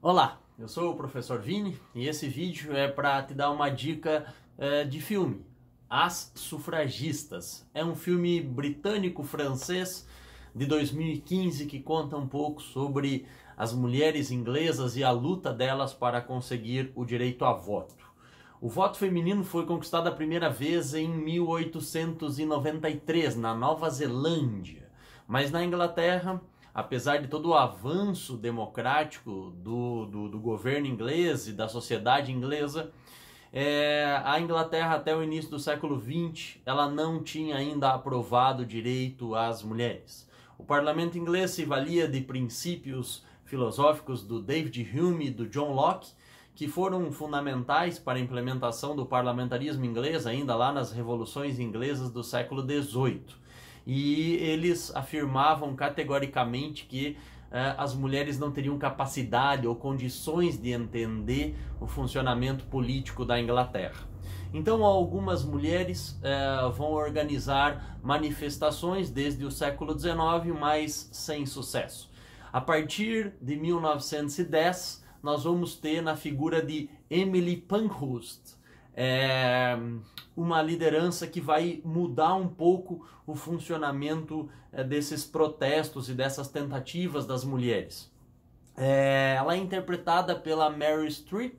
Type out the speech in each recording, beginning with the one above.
Olá, eu sou o professor Vini e esse vídeo é para te dar uma dica eh, de filme. As Sufragistas. É um filme britânico-francês de 2015 que conta um pouco sobre as mulheres inglesas e a luta delas para conseguir o direito a voto. O voto feminino foi conquistado a primeira vez em 1893, na Nova Zelândia, mas na Inglaterra apesar de todo o avanço democrático do, do, do governo inglês e da sociedade inglesa, é, a Inglaterra até o início do século XX ela não tinha ainda aprovado direito às mulheres. O parlamento inglês se valia de princípios filosóficos do David Hume e do John Locke, que foram fundamentais para a implementação do parlamentarismo inglês ainda lá nas revoluções inglesas do século XVIII e eles afirmavam categoricamente que eh, as mulheres não teriam capacidade ou condições de entender o funcionamento político da Inglaterra. Então, algumas mulheres eh, vão organizar manifestações desde o século XIX, mas sem sucesso. A partir de 1910, nós vamos ter na figura de Emily Pankhurst eh, uma liderança que vai mudar um pouco o funcionamento é, desses protestos e dessas tentativas das mulheres. É, ela é interpretada pela Mary Streep,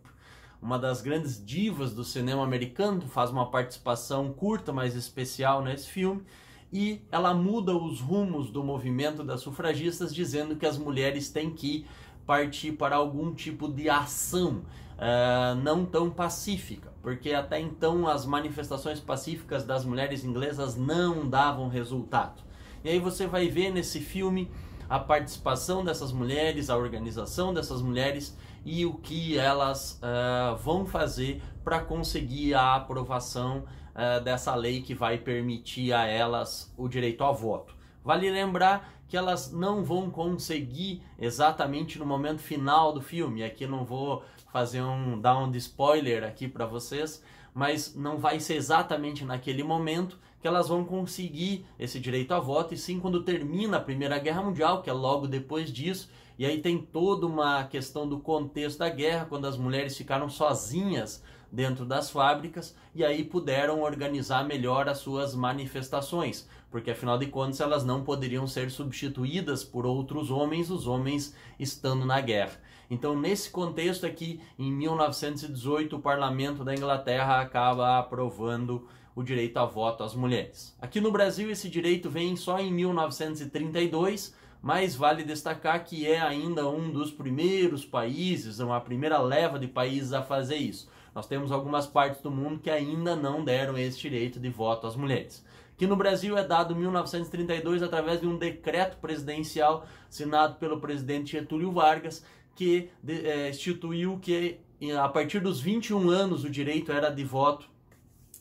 uma das grandes divas do cinema americano, faz uma participação curta, mas especial nesse filme, e ela muda os rumos do movimento das sufragistas, dizendo que as mulheres têm que partir para algum tipo de ação, ah, não tão pacífica, porque até então as manifestações pacíficas das mulheres inglesas não davam resultado. E aí você vai ver nesse filme a participação dessas mulheres, a organização dessas mulheres e o que elas uh, vão fazer para conseguir a aprovação uh, dessa lei que vai permitir a elas o direito ao voto. Vale lembrar que elas não vão conseguir exatamente no momento final do filme. Aqui não vou fazer um down de spoiler aqui para vocês, mas não vai ser exatamente naquele momento que elas vão conseguir esse direito a voto, e sim quando termina a Primeira Guerra Mundial, que é logo depois disso, e aí tem toda uma questão do contexto da guerra, quando as mulheres ficaram sozinhas dentro das fábricas e aí puderam organizar melhor as suas manifestações porque afinal de contas elas não poderiam ser substituídas por outros homens, os homens estando na guerra. Então, nesse contexto aqui, em 1918, o parlamento da Inglaterra acaba aprovando o direito a voto às mulheres. Aqui no Brasil, esse direito vem só em 1932, mas vale destacar que é ainda um dos primeiros países, uma primeira leva de países a fazer isso. Nós temos algumas partes do mundo que ainda não deram esse direito de voto às mulheres que no Brasil é dado em 1932 através de um decreto presidencial assinado pelo presidente Getúlio Vargas, que é, instituiu que a partir dos 21 anos o direito era de voto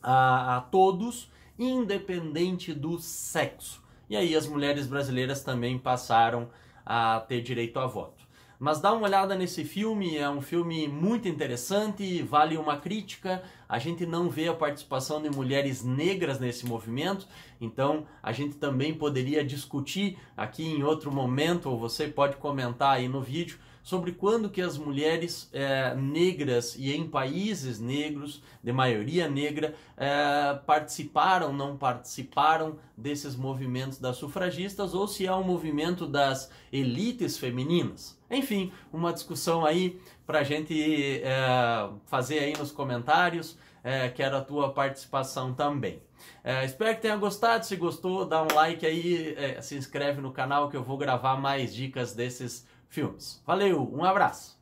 a, a todos, independente do sexo. E aí as mulheres brasileiras também passaram a ter direito a voto. Mas dá uma olhada nesse filme, é um filme muito interessante, vale uma crítica. A gente não vê a participação de mulheres negras nesse movimento, então a gente também poderia discutir aqui em outro momento, ou você pode comentar aí no vídeo sobre quando que as mulheres é, negras e em países negros, de maioria negra, é, participaram, não participaram desses movimentos das sufragistas ou se é um movimento das elites femininas. Enfim, uma discussão aí para a gente é, fazer aí nos comentários. É, quero a tua participação também. É, espero que tenha gostado. Se gostou, dá um like aí, é, se inscreve no canal que eu vou gravar mais dicas desses filmes. Valeu, um abraço!